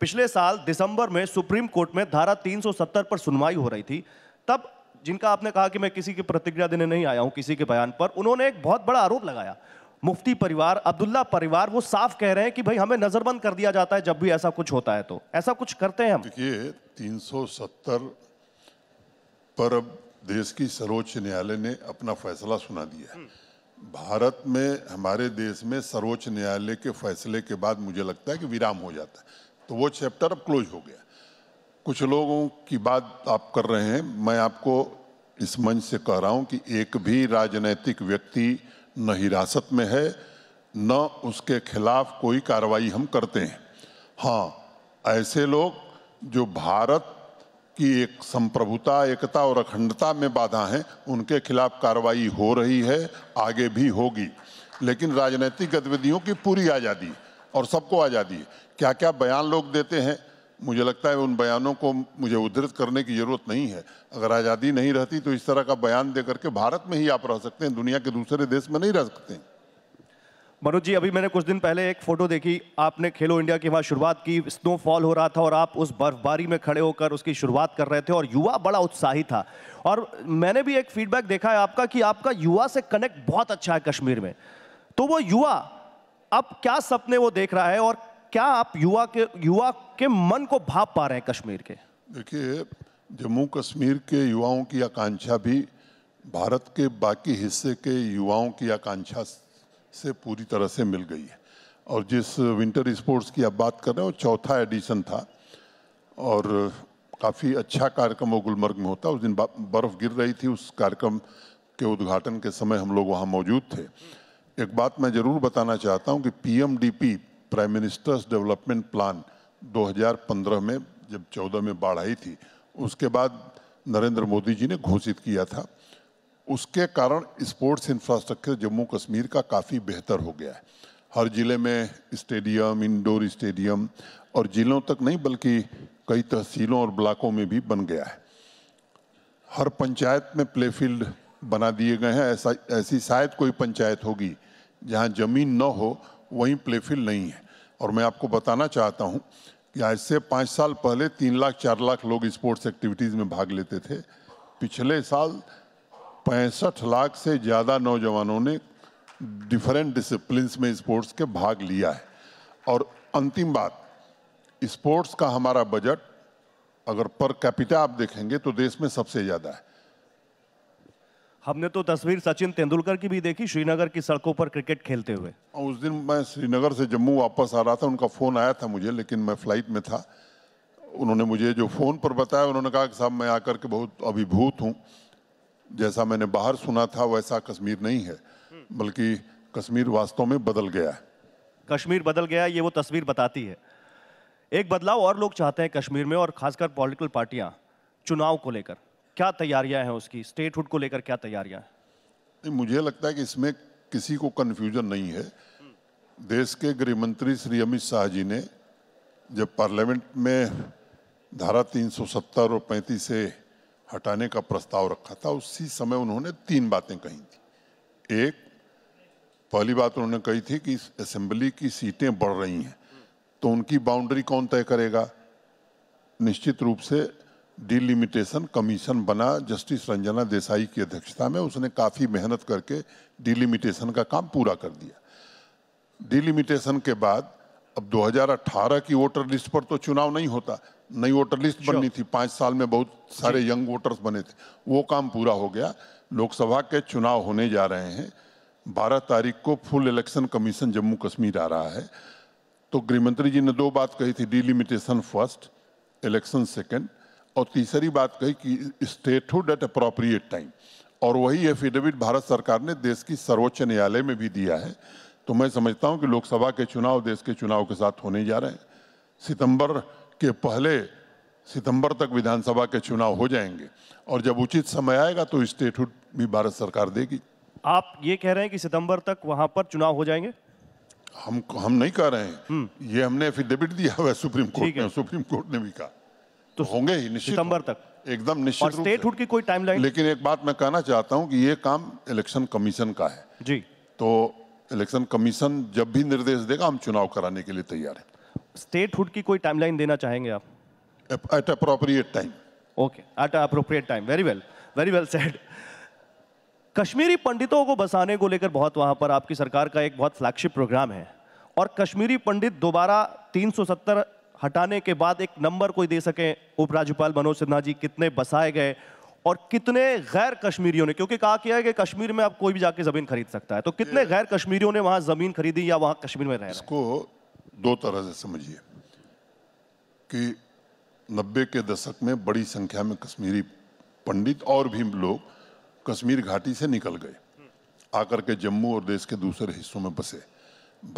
पिछले साल दिसंबर में सुप्रीम कोर्ट में धारा 370 पर सुनवाई हो रही थी तब जिनका आपने कहा कि मैं किसी की प्रतिक्रिया देने नहीं आया हूं किसी के बयान पर उन्होंने एक बहुत बड़ा आरोप लगाया मुफ्ती परिवार अब्दुल्ला परिवार वो साफ कह रहे हैं कि भाई हमें नजरबंद कर दिया जाता है जब भी ऐसा कुछ होता है तो ऐसा कुछ करते हैं हम देखिए 370 पर अब देश की सर्वोच्च न्यायालय ने अपना फैसला सुना दिया हम्म। भारत में हमारे देश में सर्वोच्च न्यायालय के फैसले के बाद मुझे लगता है कि विराम हो जाता है तो वो चैप्टर अब क्लोज हो गया कुछ लोगों की बात आप कर रहे हैं मैं आपको इस मंच से कह रहा हूं कि एक भी राजनैतिक व्यक्ति न हिरासत में है न उसके खिलाफ कोई कार्रवाई हम करते हैं हाँ ऐसे लोग जो भारत की एक संप्रभुता एकता और अखंडता में बाधा हैं उनके खिलाफ कार्रवाई हो रही है आगे भी होगी लेकिन राजनीतिक गतिविधियों की पूरी आज़ादी और सबको आज़ादी है क्या क्या बयान लोग देते हैं मुझे लगता है उन बयानों को मुझे उद्धृत करने की ज़रूरत नहीं है अगर आज़ादी नहीं रहती तो इस तरह का बयान दे करके भारत में ही आप रह सकते हैं दुनिया के दूसरे देश में नहीं रह सकते मनोज जी अभी मैंने कुछ दिन पहले एक फ़ोटो देखी आपने खेलो इंडिया की वहाँ शुरुआत की स्नो फॉल हो रहा था और आप उस बर्फबारी में खड़े होकर उसकी शुरुआत कर रहे थे और युवा बड़ा उत्साही था और मैंने भी एक फीडबैक देखा है आपका कि आपका युवा से कनेक्ट बहुत अच्छा है कश्मीर में तो वो युवा अब क्या सपने वो देख रहा है और क्या आप युवा के युवा के मन को भाप पा रहे हैं कश्मीर के देखिए जम्मू कश्मीर के युवाओं की आकांक्षा भी भारत के बाकी हिस्से के युवाओं की आकांक्षा से पूरी तरह से मिल गई है और जिस विंटर स्पोर्ट्स की आप बात कर रहे हो चौथा एडिशन था और काफ़ी अच्छा कार्यक्रम वो गुलमर्ग में होता उस दिन बर्फ़ गिर रही थी उस कार्यक्रम के उद्घाटन के समय हम लोग वहाँ मौजूद थे एक बात मैं ज़रूर बताना चाहता हूँ कि PMDP prime ministers development plan 2015 में जब 14 में बाढ़ आई थी उसके बाद नरेंद्र मोदी जी ने घोषित किया था उसके कारण स्पोर्ट्स इंफ्रास्ट्रक्चर जम्मू कश्मीर का काफ़ी बेहतर हो गया है हर ज़िले में स्टेडियम इंडोर स्टेडियम और ज़िलों तक नहीं बल्कि कई तहसीलों और ब्लाकों में भी बन गया है हर पंचायत में प्लेफील्ड बना दिए गए हैं ऐसा ऐसी शायद कोई पंचायत होगी जहां ज़मीन न हो वहीं प्लेफील्ड नहीं है और मैं आपको बताना चाहता हूं कि आज से पाँच साल पहले तीन लाख चार लाख लोग स्पोर्ट्स एक्टिविटीज़ में भाग लेते थे पिछले साल पैंसठ लाख से ज़्यादा नौजवानों ने डिफरेंट डिसिप्लिन में स्पोर्ट्स के भाग लिया है और अंतिम बात स्पोर्ट्स का हमारा बजट अगर पर कैपिटा आप देखेंगे तो देश में सबसे ज़्यादा है हमने तो तस्वीर सचिन तेंदुलकर की भी देखी श्रीनगर की सड़कों पर क्रिकेट खेलते हुए उस दिन मैं श्रीनगर से जम्मू वापस आ रहा था उनका फ़ोन आया था मुझे लेकिन मैं फ़्लाइट में था उन्होंने मुझे जो फ़ोन पर बताया उन्होंने कहा कि साहब मैं आकर के बहुत अभिभूत हूँ जैसा मैंने बाहर सुना था वैसा कश्मीर नहीं है बल्कि कश्मीर वास्तव में बदल गया है कश्मीर बदल गया ये वो तस्वीर बताती है एक बदलाव और लोग चाहते हैं कश्मीर में और खासकर पॉलिटिकल पार्टियां चुनाव को लेकर क्या तैयारियां हैं उसकी स्टेटहुड को लेकर क्या तैयारियां हैं मुझे लगता है कि इसमें किसी को कन्फ्यूजन नहीं है देश के गृह मंत्री श्री अमित शाह जी ने जब पार्लियामेंट में धारा 370 और पैंतीस से हटाने का प्रस्ताव रखा था उसी समय उन्होंने तीन बातें कही थी एक पहली बात उन्होंने कही थी कि असेंबली की सीटें बढ़ रही हैं तो उनकी बाउंड्री कौन तय करेगा निश्चित रूप से डिलिमिटेशन कमीशन बना जस्टिस रंजना देसाई की अध्यक्षता में उसने काफ़ी मेहनत करके डिलिमिटेशन का काम पूरा कर दिया डिलिमिटेशन के बाद अब 2018 की वोटर लिस्ट पर तो चुनाव नहीं होता नई वोटर लिस्ट बननी थी पाँच साल में बहुत सारे यंग वोटर्स बने थे वो काम पूरा हो गया लोकसभा के चुनाव होने जा रहे हैं बारह तारीख को full election commission Jammu Kashmir आ रहा है तो गृहमंत्री जी ने दो बात कही थी डिलिमिटेशन फर्स्ट इलेक्शन सेकेंड और तीसरी बात कही कि स्टेटहुड एट अप्रोप्रिएट टाइम और वही एफिडेविट भारत सरकार ने देश की सर्वोच्च न्यायालय में भी दिया है तो मैं समझता हूं कि लोकसभा के चुनाव देश के चुनाव के साथ होने जा रहे हैं सितंबर के पहले सितंबर तक विधानसभा के चुनाव हो जाएंगे और जब उचित समय आएगा तो स्टेटहुड भी भारत सरकार देगी आप ये कह रहे हैं कि सितंबर तक वहां पर चुनाव हो जाएंगे हम हम नहीं कह रहे हैं हम्म। ये हमने एफिडेविट दिया हुआ है सुप्रीम कोर्ट ने सुप्रीम कोर्ट ने भी कहा तो होंगे ही निश्चित सितंबर तक एकदम निश्चित और स्टेटहुड की कोई टाइमलाइन लेकिन एक बात मैं कहना चाहता हूं कि ये काम इलेक्शन कमीशन का है जी तो इलेक्शन कमीशन जब भी निर्देश देगा हम चुनाव कराने के लिए तैयार हैं स्टेटहुड की कोई टाइमलाइन देना चाहेंगे आप at appropriate time okay at appropriate time very well very well said Kashmiri पंडितों को बसाने को लेकर बहुत वहां पर आपकी सरकार का एक बहुत फ्लैगशिप प्रोग्राम है और कश्मीरी पंडित दोबारा 370 हटाने के बाद एक नंबर कोई दे सकें उपराज्यपाल मनोज सिन्हा जी कितने बसाए गए और कितने गैर कश्मीरियों ने क्योंकि कहा किया है कि कश्मीर में आप कोई भी जाके जमीन खरीद सकता है तो कितने गैर कश्मीरियों ने वहां जमीन खरीदी या वहां कश्मीर में रहे इसको दो तरह से समझिए कि नब्बे के दशक में बड़ी संख्या में कश्मीरी पंडित और भी लोग कश्मीर घाटी से निकल गए आकर के जम्मू और देश के दूसरे हिस्सों में बसे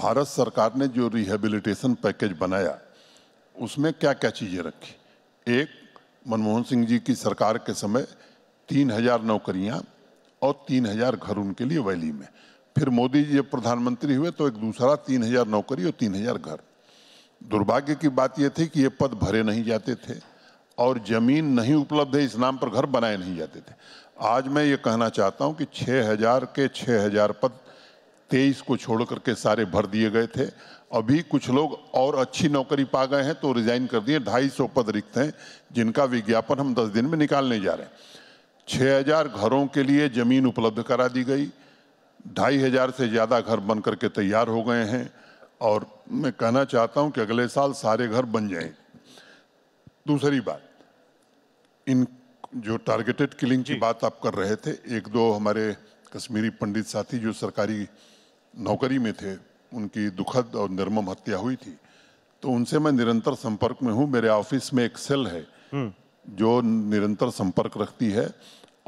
भारत सरकार ने जो रिहेबिलिटेशन पैकेज बनाया उसमें क्या क्या चीज़ें रखी एक मनमोहन सिंह जी की सरकार के समय तीन हजार नौकरियाँ और तीन हजार घर उनके लिए वैली में फिर मोदी जी जब प्रधानमंत्री हुए तो एक दूसरा तीन हजार नौकरी और तीन हजार घर दुर्भाग्य की बात यह थी कि ये पद भरे नहीं जाते थे और ज़मीन नहीं उपलब्ध है इस नाम पर घर बनाए नहीं जाते थे आज मैं ये कहना चाहता हूँ कि छः के छः पद तेईस को छोड़ करके सारे भर दिए गए थे अभी कुछ लोग और अच्छी नौकरी पा गए हैं तो रिजाइन कर दिए ढाई सौ पद रिक्त हैं जिनका विज्ञापन हम दस दिन में निकालने जा रहे हैं छः हजार घरों के लिए ज़मीन उपलब्ध करा दी गई ढाई हजार से ज़्यादा घर बन करके तैयार हो गए हैं और मैं कहना चाहता हूँ कि अगले साल सारे घर बन जाए दूसरी बात इन जो टारगेटेड किलिंग की बात आप कर रहे थे एक दो हमारे कश्मीरी पंडित साथी जो सरकारी नौकरी में थे उनकी दुखद और निर्मम हत्या हुई थी तो उनसे मैं निरंतर संपर्क में हूँ मेरे ऑफिस में एक सेल है हम्म। जो निरंतर संपर्क रखती है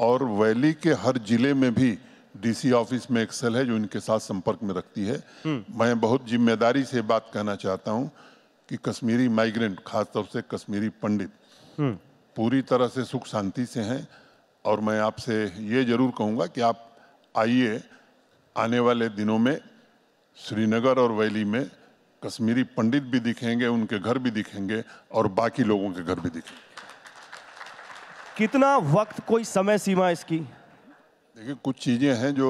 और वैली के हर जिले में भी डीसी ऑफिस में एक सेल है जो इनके साथ संपर्क में रखती है हम्म। मैं बहुत जिम्मेदारी से बात कहना चाहता हूँ कि कश्मीरी माइग्रेंट खासतौर से कश्मीरी पंडित हम्म। पूरी तरह से सुख शांति से हैं और मैं आपसे ये जरूर कहूँगा कि आप आइए आने वाले दिनों में श्रीनगर और वैली में कश्मीरी पंडित भी दिखेंगे उनके घर भी दिखेंगे और बाकी लोगों के घर भी दिखेंगे कितना वक्त कोई समय सीमा इसकी देखिए कुछ चीज़ें हैं जो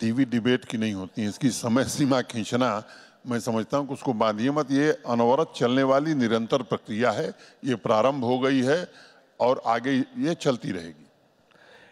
टीवी डिबेट की नहीं होती हैं इसकी समय सीमा खींचना मैं समझता हूँ कि उसको बांधिए मत ये अनवरत चलने वाली निरंतर प्रक्रिया है ये प्रारंभ हो गई है और आगे ये चलती रहेगी